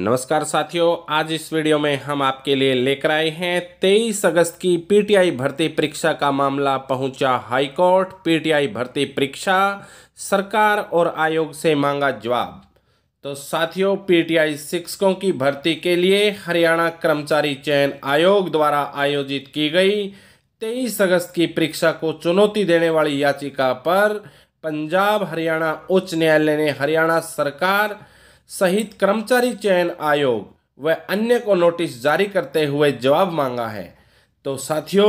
नमस्कार साथियों आज इस वीडियो में हम आपके लिए लेकर आए हैं 23 अगस्त की पीटीआई भर्ती परीक्षा का मामला पहुंचा हाईकोर्ट पीटीआई भर्ती परीक्षा सरकार और आयोग से मांगा जवाब तो साथियों पीटीआई शिक्षकों की भर्ती के लिए हरियाणा कर्मचारी चयन आयोग द्वारा आयोजित की गई 23 अगस्त की परीक्षा को चुनौती देने वाली याचिका पर पंजाब हरियाणा उच्च न्यायालय ने हरियाणा सरकार सहित कर्मचारी चयन आयोग व अन्य को नोटिस जारी करते हुए जवाब मांगा है तो साथियों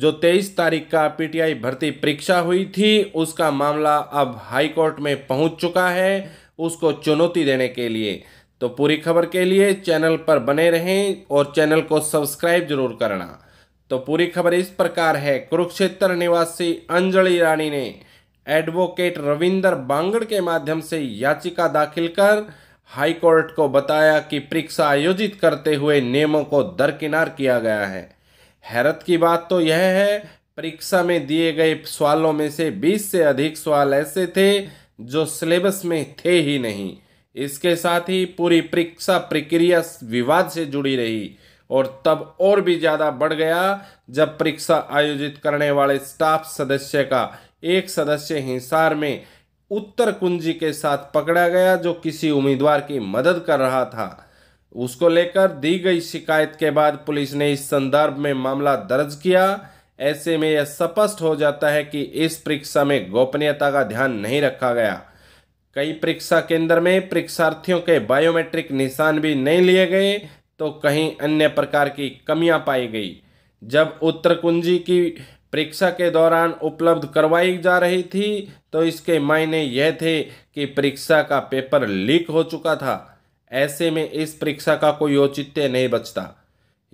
जो 23 तारीख का पीटीआई भर्ती परीक्षा हुई थी उसका मामला अब हाईकोर्ट में पहुंच चुका है उसको चुनौती देने के लिए तो पूरी खबर के लिए चैनल पर बने रहें और चैनल को सब्सक्राइब जरूर करना तो पूरी खबर इस प्रकार है कुरुक्षेत्र निवासी अंजलि रानी ने एडवोकेट रविंदर बांगड़ के माध्यम से याचिका दाखिल कर हाईकोर्ट को बताया कि परीक्षा आयोजित करते हुए नियमों को दरकिनार किया गया है हैरत की बात तो यह है परीक्षा में दिए गए सवालों में से 20 से अधिक सवाल ऐसे थे जो सिलेबस में थे ही नहीं इसके साथ ही पूरी परीक्षा प्रक्रिया विवाद से जुड़ी रही और तब और भी ज़्यादा बढ़ गया जब परीक्षा आयोजित करने वाले स्टाफ सदस्य का एक सदस्य हिसार में उत्तर कुंजी के साथ पकड़ा गया जो किसी उम्मीदवार की मदद कर रहा था उसको लेकर दी गई शिकायत के बाद पुलिस ने इस संदर्भ में मामला दर्ज किया ऐसे में यह स्पष्ट हो जाता है कि इस परीक्षा में गोपनीयता का ध्यान नहीं रखा गया कई परीक्षा केंद्र में परीक्षार्थियों के बायोमेट्रिक निशान भी नहीं लिए गए तो कहीं अन्य प्रकार की कमियां पाई गई जब उत्तर कुंजी की परीक्षा के दौरान उपलब्ध करवाई जा रही थी तो इसके मायने यह थे कि परीक्षा का पेपर लीक हो चुका था ऐसे में इस परीक्षा का कोई औचित्य नहीं बचता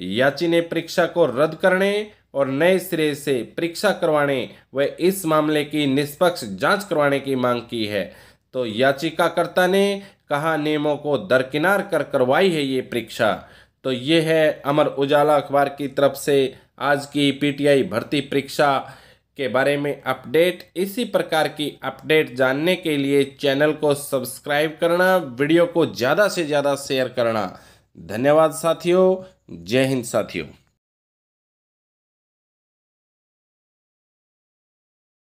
याची ने परीक्षा को रद्द करने और नए सिरे से परीक्षा करवाने व इस मामले की निष्पक्ष जांच करवाने की मांग की है तो याचिकाकर्ता ने कहा नियमों को दरकिनार कर करवाई है ये परीक्षा तो ये है अमर उजाला अखबार की तरफ से आज की पीटीआई भर्ती परीक्षा के बारे में अपडेट इसी प्रकार की अपडेट जानने के लिए चैनल को सब्सक्राइब करना वीडियो को ज़्यादा से ज़्यादा शेयर करना धन्यवाद साथियों जय हिंद साथियों